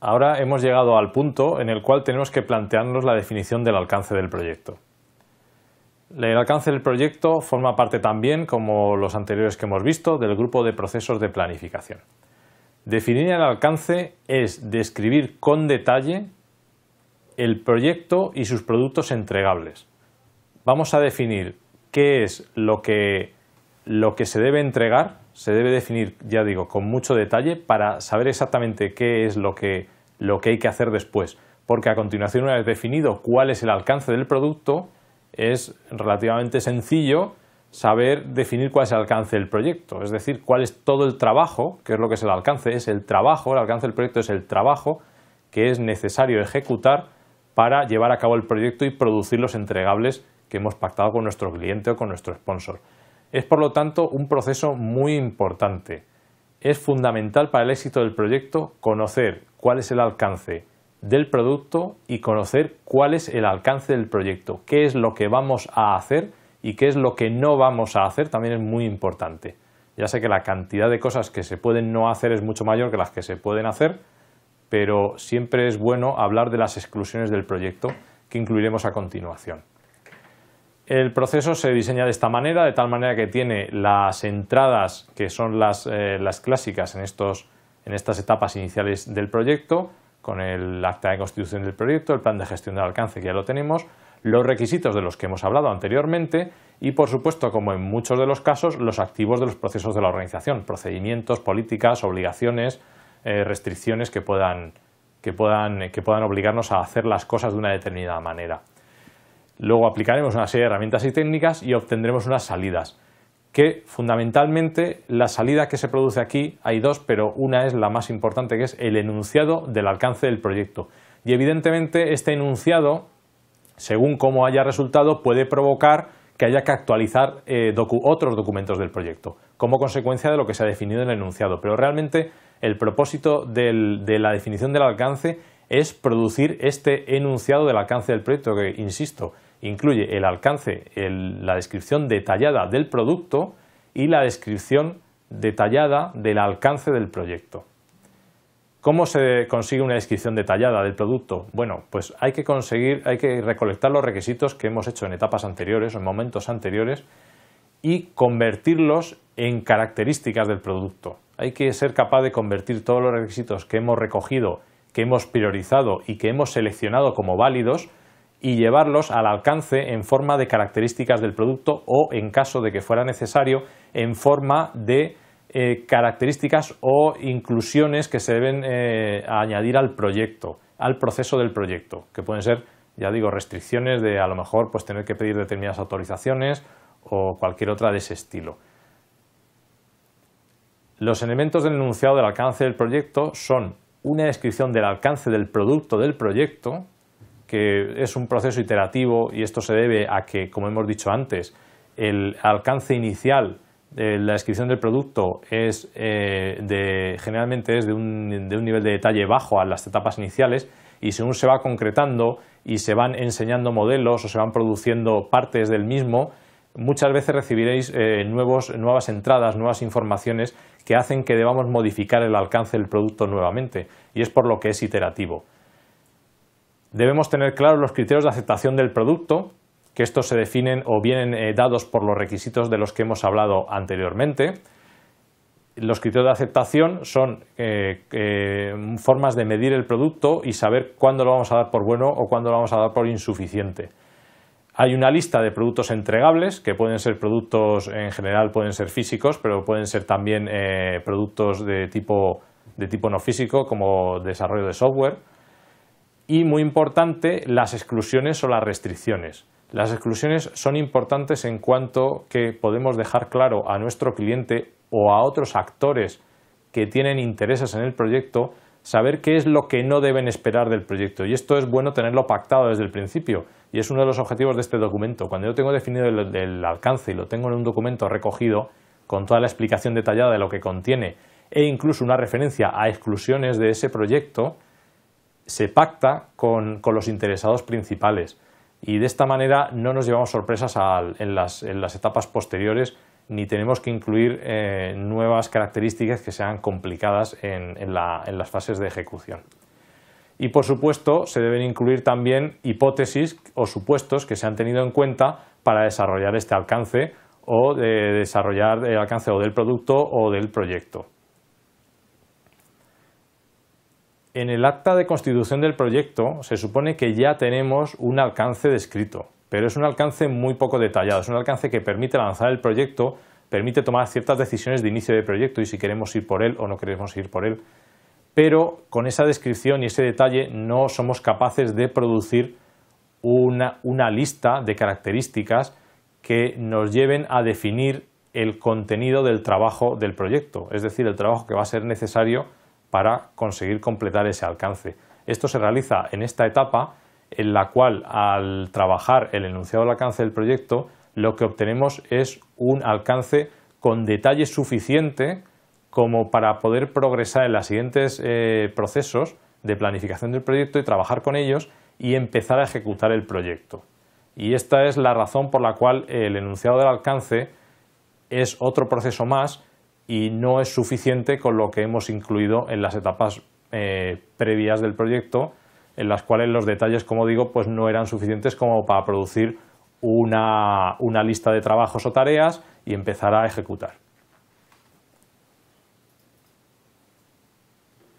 ahora hemos llegado al punto en el cual tenemos que plantearnos la definición del alcance del proyecto. El alcance del proyecto forma parte también, como los anteriores que hemos visto, del grupo de procesos de planificación. Definir el alcance es describir con detalle el proyecto y sus productos entregables. Vamos a definir qué es lo que, lo que se debe entregar se debe definir, ya digo, con mucho detalle para saber exactamente qué es lo que, lo que hay que hacer después. Porque a continuación, una vez definido cuál es el alcance del producto, es relativamente sencillo saber definir cuál es el alcance del proyecto, es decir, cuál es todo el trabajo, que es lo que es el alcance, es el trabajo, el alcance del proyecto es el trabajo que es necesario ejecutar para llevar a cabo el proyecto y producir los entregables que hemos pactado con nuestro cliente o con nuestro sponsor. Es por lo tanto un proceso muy importante. Es fundamental para el éxito del proyecto conocer cuál es el alcance del producto y conocer cuál es el alcance del proyecto, qué es lo que vamos a hacer y qué es lo que no vamos a hacer también es muy importante. Ya sé que la cantidad de cosas que se pueden no hacer es mucho mayor que las que se pueden hacer, pero siempre es bueno hablar de las exclusiones del proyecto que incluiremos a continuación. El proceso se diseña de esta manera, de tal manera que tiene las entradas que son eh, las, clásicas en, estos, en estas etapas iniciales del proyecto, con el acta de constitución del proyecto, el plan de gestión del alcance que ya lo tenemos, los requisitos de los que hemos hablado anteriormente y, por supuesto, como en muchos de los casos, los activos de los procesos de la organización, procedimientos, políticas, obligaciones, eh, restricciones que que, puedan, que puedan obligarnos a hacer las cosas de una determinada manera. Luego aplicaremos una serie de herramientas y técnicas y obtendremos unas salidas, que fundamentalmente la salida que se produce aquí, hay dos, pero una es la más importante, que es el enunciado del alcance del proyecto. Y evidentemente este enunciado, según cómo haya resultado, puede provocar que haya que actualizar eh, otros documentos del proyecto, como consecuencia de lo que se ha definido en el enunciado. Pero realmente el propósito de la definición del alcance es producir este enunciado del alcance del proyecto, que, insisto, incluye el alcance, la descripción detallada del producto y la descripción detallada del alcance del proyecto. ¿Cómo se consigue una descripción detallada del producto? Bueno, pues hay que conseguir, hay que recolectar los requisitos que hemos hecho en etapas anteriores o en momentos anteriores y convertirlos en características del producto. Hay que ser capaz de convertir todos los requisitos que hemos recogido, que hemos priorizado y que hemos seleccionado como válidos y llevarlos al alcance en forma de características del producto o, en caso de que fuera necesario, en forma de eh, características o inclusiones que se deben eh, añadir al proyecto, al proceso del proyecto, que pueden ser, ya digo, restricciones de a lo mejor pues, tener que pedir determinadas autorizaciones o cualquier otra de ese estilo. Los elementos del enunciado del alcance del proyecto son una descripción del alcance del producto del proyecto, que es un proceso iterativo y esto se debe a que, como hemos dicho antes, el alcance inicial de la descripción del producto es eh, generalmente es de un, nivel de detalle bajo a las etapas iniciales y según se va concretando y se van enseñando modelos o se van produciendo partes del mismo, muchas veces recibiréis eh, nuevas entradas, nuevas informaciones que hacen que debamos modificar el alcance del producto nuevamente y es por lo que es iterativo. Debemos tener claros los criterios de aceptación del producto, que estos se definen o vienen eh, dados por los requisitos de los que hemos hablado anteriormente. Los criterios de aceptación son eh, eh, formas de medir el producto y saber cuándo lo vamos a dar por bueno o cuándo lo vamos a dar por insuficiente. Hay una lista de productos entregables, que pueden ser productos en general, pueden ser físicos, pero pueden ser también productos de tipo, de tipo no físico, como desarrollo de software y muy importante las exclusiones o las restricciones. Las exclusiones son importantes en cuanto que podemos dejar claro a nuestro cliente o a otros actores que tienen intereses en el proyecto saber qué es lo que no deben esperar del proyecto. Y esto es bueno tenerlo pactado desde el principio. Y es uno de los objetivos de este documento. Cuando yo tengo definido el, alcance y lo tengo en un documento recogido, con toda la explicación detallada de lo que contiene e incluso una referencia a exclusiones de ese proyecto, se pacta con, los interesados principales y de esta manera no nos llevamos sorpresas en, las, etapas posteriores ni tenemos que incluir eh, nuevas características que sean complicadas en, las fases de ejecución. Y por supuesto se deben incluir también hipótesis o supuestos que se han tenido en cuenta para desarrollar este alcance o desarrollar el alcance o del producto o del proyecto. en el acta de constitución del proyecto se supone que ya tenemos un alcance descrito, pero es un alcance muy poco detallado, es un alcance que permite lanzar el proyecto, permite tomar ciertas decisiones de inicio de proyecto y si queremos ir por él o no queremos ir por él, pero con esa descripción y ese detalle no somos capaces de producir una, una lista de características que nos lleven a definir el contenido del trabajo del proyecto, es decir, el trabajo que va a ser necesario para conseguir completar ese alcance. Esto se realiza en esta etapa en la cual al trabajar el enunciado del alcance del proyecto lo que obtenemos es un alcance con detalle suficiente como para poder progresar en los siguientes eh, procesos de planificación del proyecto y trabajar con ellos y empezar a ejecutar el proyecto. Y esta es la razón por la cual el enunciado del alcance es otro proceso más y no es suficiente con lo que hemos incluido en las etapas eh, previas del proyecto, en las cuales los detalles, como digo, pues no eran suficientes como para producir una, una lista de trabajos o tareas y empezar a ejecutar.